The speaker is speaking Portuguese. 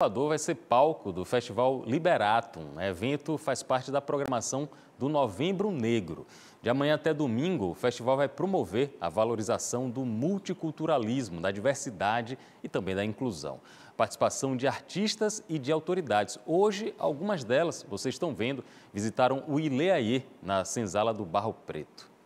Salvador vai ser palco do Festival Liberatum. O evento faz parte da programação do Novembro Negro. De amanhã até domingo, o festival vai promover a valorização do multiculturalismo, da diversidade e também da inclusão. Participação de artistas e de autoridades. Hoje, algumas delas, vocês estão vendo, visitaram o Ileaê, na senzala do Barro Preto.